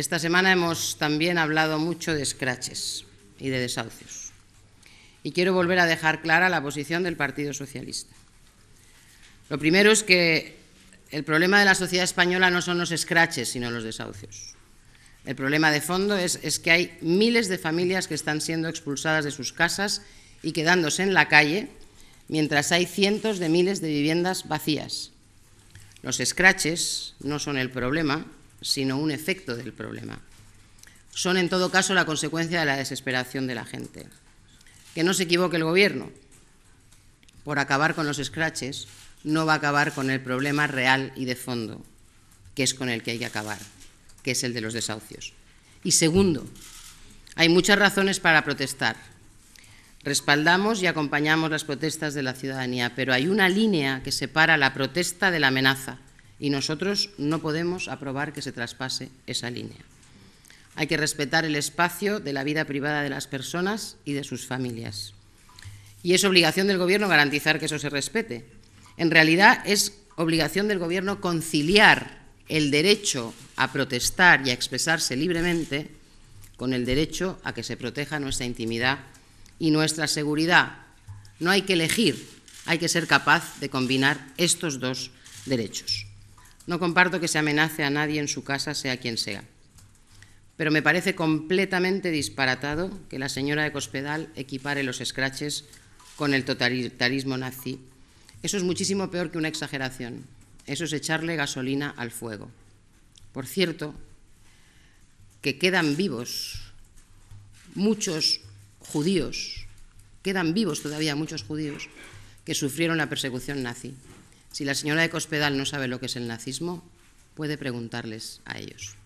Esta semana hemos también hablado mucho de scratches y de desahucios. Y quiero volver a dejar clara la posición del Partido Socialista. Lo primero es que el problema de la sociedad española no son los escraches, sino los desahucios. El problema de fondo es, es, que hay miles de familias que están siendo expulsadas de sus casas y quedándose en la calle, mientras hay cientos de miles de viviendas vacías. Los escraches no son el problema, sino un efecto del problema. Son en todo caso la consecuencia de la desesperación de la gente. Que no se equivoque el Gobierno. Por acabar con los escraches no va a acabar con el problema real y de fondo, que es con el que hay que acabar, que es el de los desahucios. Y segundo, hay muchas razones para protestar. Respaldamos y acompañamos las protestas de la ciudadanía, pero hay una línea que separa la protesta de la amenaza y nosotros no podemos aprobar que se traspase esa línea. Hay que respetar el espacio de la vida privada de las personas y de sus familias. Y es obligación del Gobierno garantizar que eso se respete. En realidad es obligación del Gobierno conciliar el derecho a protestar y a expresarse libremente con el derecho a que se proteja nuestra intimidad y nuestra seguridad. No hay que elegir, hay que ser capaz de combinar estos dos derechos. No comparto que se amenace a nadie en su casa, sea quien sea. Pero me parece completamente disparatado que la señora de Cospedal equipare los escraches con el totalitarismo nazi. Eso es muchísimo peor que una exageración. Eso es echarle gasolina al fuego. Por cierto, que quedan vivos muchos judíos, quedan vivos todavía muchos judíos que sufrieron la persecución nazi. Si la señora de Cospedal no sabe lo que es el nazismo, puede preguntarles a ellos.